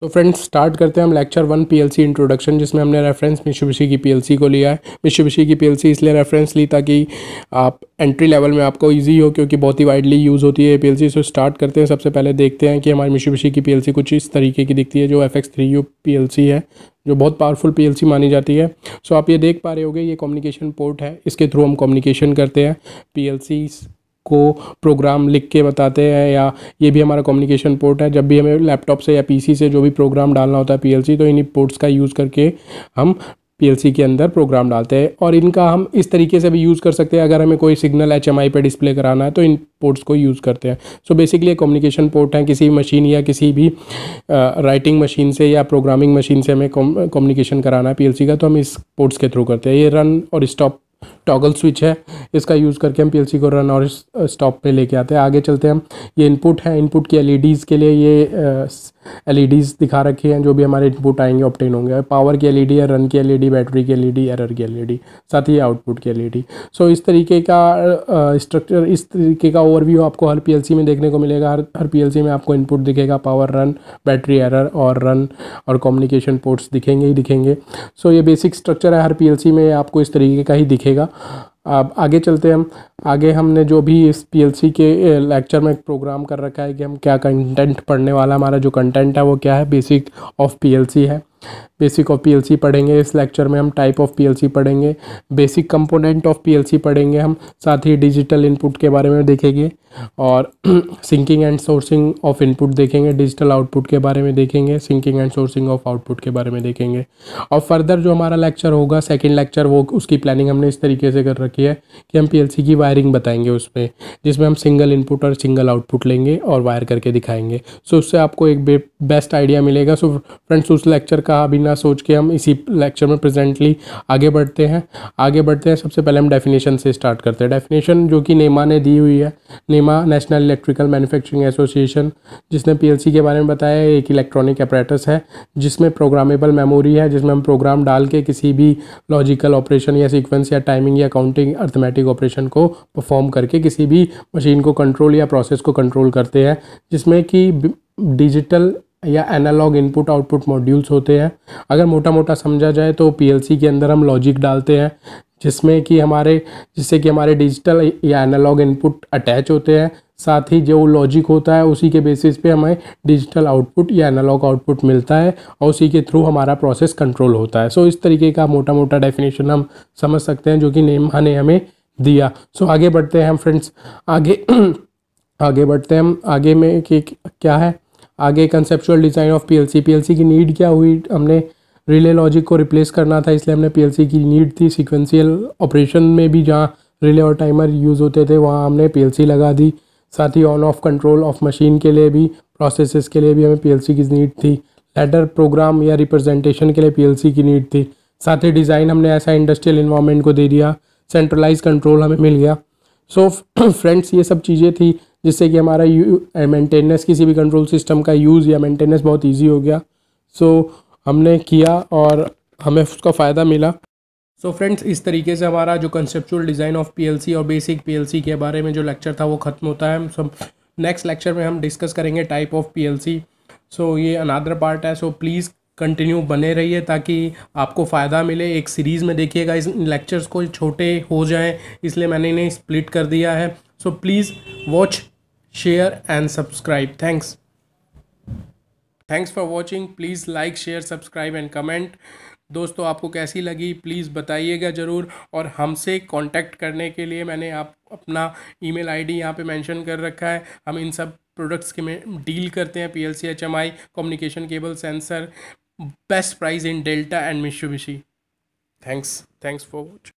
तो friends start करते हैं हम लेक्चर वन पीएलसी इंट्रोडक्शन जिसमें हमने रेफरेंस मिशुबिशी की पीएलसी को लिया है मिशुबिशी की पीएलसी इसलिए रेफरेंस ली ताकि आप एंट्री लेवल में आपको इजी हो क्योंकि बहुत ही वाइडली यूज़ होती है पीएलसी सो स्टार्ट करते हैं सबसे पहले देखते हैं कि हमारी मिशुबिशी की पी कुछ इस तरीके की दिखती है जो एफ एक्स थ्री यू है जो बहुत पावरफुल पी मानी जाती है सो आप ये देख पा रहे हो ये कम्युनिकेशन पोर्ट है इसके थ्रू हम कम्युनिकेशन करते हैं पी को प्रोग्राम लिख के बताते हैं या ये भी हमारा कम्युनिकेशन पोर्ट है जब भी हमें लैपटॉप से या पीसी से जो भी प्रोग्राम डालना होता है पीएलसी तो इन्हीं पोर्ट्स का यूज़ करके हम पीएलसी के अंदर प्रोग्राम डालते हैं और इनका हम इस तरीके से भी यूज़ कर सकते हैं अगर हमें कोई सिग्नल एच एम आई पर डिस्प्ले कराना है तो इन पोर्ट्स को यूज़ करते हैं सो बेसिकली कम्युनिकेशन पोर्ट है किसी मशीन या किसी भी राइटिंग मशीन से या प्रोग्रामिंग मशीन से हमें कम्युनिकेशन कराना है पीएलसी का तो हम इस पोर्ट्स के थ्रू करते हैं ये रन और स्टॉप टॉगल स्विच है इसका यूज़ करके हम पीएलसी को रन और स्टॉप पे लेके आते हैं आगे चलते हैं हम ये इनपुट है इनपुट की एलईडीज़ e के लिए ये एलईडीज़ e दिखा रखी हैं जो भी हमारे इनपुट आएंगे ऑप्टेन होंगे पावर की एलईडी ई रन की एलईडी बैटरी e की एलईडी एरर की एलईडी साथ ही आउटपुट की एलईडी सो इस तरीके का स्ट्रक्चर इस तरीके का ओवरव्यू आपको हर पी में देखने को मिलेगा हर हर पी में आपको इनपुट दिखेगा पावर रन बैटरी एरर और रन और कम्युनिकेशन पोर्ट्स दिखेंगे ही दिखेंगे सो ये बेसिक स्ट्रक्चर है हर पी में आपको इस तरीके का ही दिखेगा अब आगे चलते हम आगे हमने जो भी इस पीएलसी के लेक्चर में एक प्रोग्राम कर रखा है कि हम क्या कंटेंट पढ़ने वाला हमारा जो कंटेंट है वो क्या है बेसिक ऑफ पीएलसी है बेसिक ऑफ पीएलसी पढ़ेंगे इस लेक्चर में हम टाइप ऑफ पीएलसी पढ़ेंगे बेसिक कंपोनेंट ऑफ पीएलसी पढ़ेंगे हम साथ ही डिजिटल इनपुट के बारे में देखेंगे और sinking and sourcing of input देखेंगे डिजिटल आउटपुट के बारे में देखेंगे sinking and sourcing of output के बारे में देखेंगे और फर्दर जो हमारा लेक्चर होगा सेकेंड लेक्चर वो उसकी प्लानिंग हमने इस तरीके से कर रखी है कि हम पी की वायरिंग बताएंगे उसमें जिसमें हम सिंगल इनपुट और सिंगल आउटपुट लेंगे और वायर करके दिखाएंगे सो उससे आपको एक बेस्ट आइडिया मिलेगा सो फ्रेंड्स उस लेक्चर का अभी ना सोच के हम इसी लेक्चर में प्रेजेंटली आगे बढ़ते हैं आगे बढ़ते हैं सबसे पहले हम डेफिनेशन से स्टार्ट करते हैं डेफिनेशन जो कि नेमा ने दी हुई है NEMA NEMA national electrical manufacturing association जिसने पीएलसी के बारे में बताया एक इलेक्ट्रॉनिक अपरेटस है जिसमें प्रोग्रामेबल मेमोरी है जिसमें हम प्रोग्राम डाल के किसी भी लॉजिकल ऑपरेशन या सीक्वेंस या टाइमिंग या काउंटिंग अर्थमेटिक ऑपरेशन को परफॉर्म करके किसी भी मशीन को कंट्रोल या प्रोसेस को कंट्रोल करते हैं जिसमें कि डिजिटल या एनालॉग इनपुट आउटपुट मॉड्यूल्स होते हैं अगर मोटा मोटा समझा जाए तो पीएलसी के अंदर हम लॉजिक डालते हैं जिसमें कि हमारे जिससे कि हमारे डिजिटल या एनालॉग इनपुट अटैच होते हैं साथ ही जो लॉजिक होता है उसी के बेसिस पे हमें डिजिटल आउटपुट या एनालॉग आउटपुट मिलता है और उसी के थ्रू हमारा प्रोसेस कंट्रोल होता है सो इस तरीके का मोटा मोटा डेफिनेशन हम समझ सकते हैं जो कि नेम ने हमें दिया सो आगे बढ़ते हैं हम फ्रेंड्स आगे आगे बढ़ते हैं हम आगे में कि क्या है आगे conceptual design of P L की नीड क्या हुई हमने रिले लॉजिक को रिप्लेस करना था इसलिए हमने पी की नीड थी सिक्वेंसियल ऑपरेशन में भी जहाँ रिले और टाइमर यूज़ होते थे वहाँ हमने पी लगा दी साथ ही on off control of machine के लिए भी प्रोसेसेस के लिए भी हमें पी की नीड थी लेटर प्रोग्राम या रिप्रेजेंटेशन के लिए पी की नीड थी साथ ही डिज़ाइन हमने ऐसा इंडस्ट्रियल इन्वामेंट को दे दिया सेंट्रलाइज कंट्रोल हमें मिल गया सो so, फ्रेंड्स ये सब चीज़ें थी जिससे कि हमारा मेंटेनेंस किसी भी कंट्रोल सिस्टम का यूज़ या मेंटेनेंस बहुत ईजी हो गया सो so, हमने किया और हमें उसका फ़ायदा मिला सो so फ्रेंड्स इस तरीके से हमारा जो कंसेप्चुअल डिज़ाइन ऑफ पीएलसी और बेसिक पीएलसी के बारे में जो लेक्चर था वो ख़त्म होता है सो नेक्स्ट लेक्चर में हम डिस्कस करेंगे टाइप ऑफ पीएलसी सो ये अनादर पार्ट है सो so प्लीज़ कंटिन्यू बने रहिए ताकि आपको फ़ायदा मिले एक सीरीज़ में देखिएगा इस लेक्चर्स को छोटे हो जाएँ इसलिए मैंने इन्हें स्प्लिट कर दिया है so please watch share and subscribe thanks thanks for watching please like share subscribe and comment दोस्तों आपको कैसी लगी प्लीज़ बताइएगा ज़रूर और हमसे कांटेक्ट करने के लिए मैंने आप अपना ईमेल आईडी यहाँ पे मेंशन कर रखा है हम इन सब प्रोडक्ट्स के में डील करते हैं P L C H M I communication cable sensor best price in Delta and Mitsubishi thanks thanks for watch